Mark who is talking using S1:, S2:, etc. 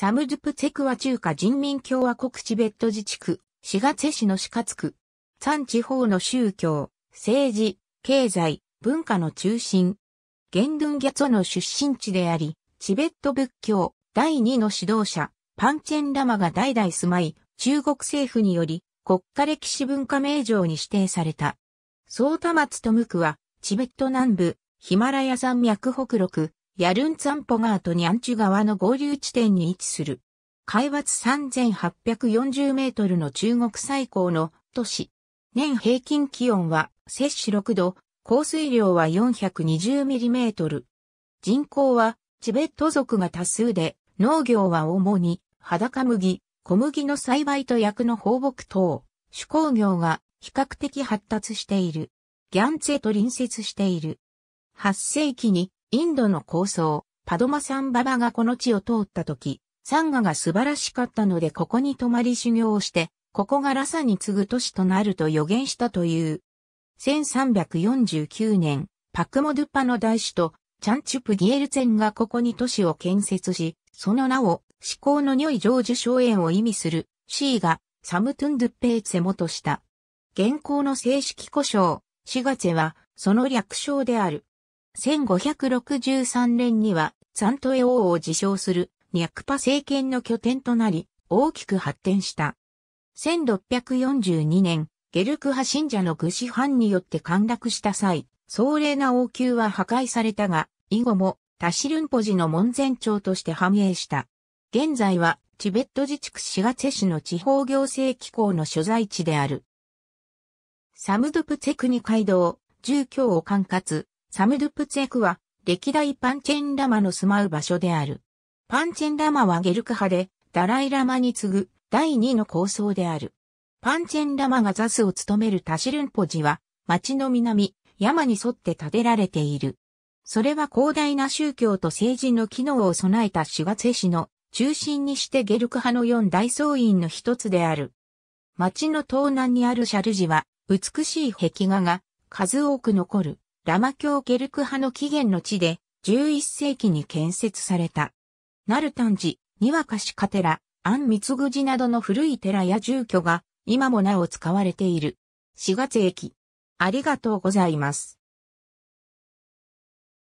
S1: サムズプツェクは中華人民共和国チベット自治区、四月市の四月区。山地方の宗教、政治、経済、文化の中心。元ドゥンギャツォの出身地であり、チベット仏教第二の指導者、パンチェンラマが代々住まい、中国政府により国家歴史文化名城に指定された。ソータマツトムクは、チベット南部、ヒマラヤ山脈北陸、ヤルンツァンポガーとニャンチュ川の合流地点に位置する。海抜3840メートルの中国最高の都市。年平均気温は摂氏6度、降水量は420ミリメートル。人口はチベット族が多数で、農業は主に裸麦、小麦の栽培と薬の放牧等、手工業が比較的発達している。ギャンツェと隣接している。8世紀にインドの構想、パドマサンババがこの地を通った時、サンガが素晴らしかったのでここに泊まり修行をして、ここがラサに次ぐ都市となると予言したという。1349年、パクモドゥパの大使とチャンチュプギエルツェンがここに都市を建設し、その名を至高の如意成就荘園を意味するシーがサムトゥンドゥッペーツェもとした。現行の正式故障、シガツェはその略称である。1563年には、サントエ王を自称する、ニャクパ政権の拠点となり、大きく発展した。1642年、ゲルク派信者の愚子藩によって陥落した際、壮麗な王宮は破壊されたが、以後もタシルンポジの門前町として繁栄した。現在はチベット自治区シガェ市の地方行政機構の所在地である。サムドゥプツェクニ街道、住居を管轄、サムドゥプツェクは、歴代パンチェンラマの住まう場所である。パンチェンラマはゲルク派で、ダライラマに次ぐ第2の構想である。パンチェンラマがザスを務めるタシルンポジは、町の南、山に沿って建てられている。それは広大な宗教と政治の機能を備えたシガツェ市の中心にしてゲルク派の四大僧院の一つである。町の東南にあるシャルジは、美しい壁画が数多く残る。ラマ教ゲルク派の起源の地で、11世紀に建設された。ナルタン寺、にわかしカテラ、アンミツグジなどの古い寺や住居が、今もなお使われている。4月駅。ありがとうございます。